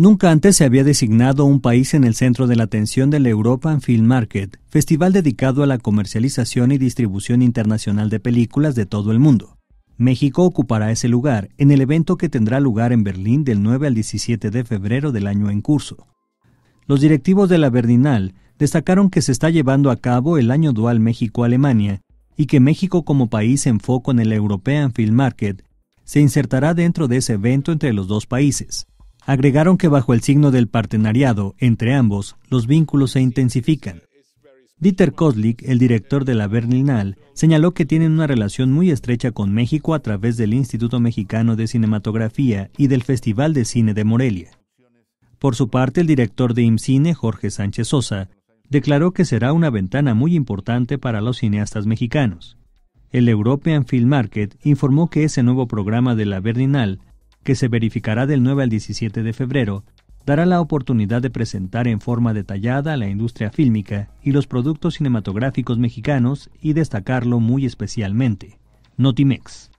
Nunca antes se había designado un país en el centro de la atención del European Film Market, festival dedicado a la comercialización y distribución internacional de películas de todo el mundo. México ocupará ese lugar en el evento que tendrá lugar en Berlín del 9 al 17 de febrero del año en curso. Los directivos de la Berlinal destacaron que se está llevando a cabo el año dual México-Alemania y que México como país en foco en el European Film Market se insertará dentro de ese evento entre los dos países agregaron que bajo el signo del partenariado entre ambos, los vínculos se intensifican. Dieter Koslik, el director de la Berninal, señaló que tienen una relación muy estrecha con México a través del Instituto Mexicano de Cinematografía y del Festival de Cine de Morelia. Por su parte, el director de IMCINE, Jorge Sánchez Sosa, declaró que será una ventana muy importante para los cineastas mexicanos. El European Film Market informó que ese nuevo programa de la Berlinal que se verificará del 9 al 17 de febrero, dará la oportunidad de presentar en forma detallada la industria fílmica y los productos cinematográficos mexicanos y destacarlo muy especialmente. Notimex.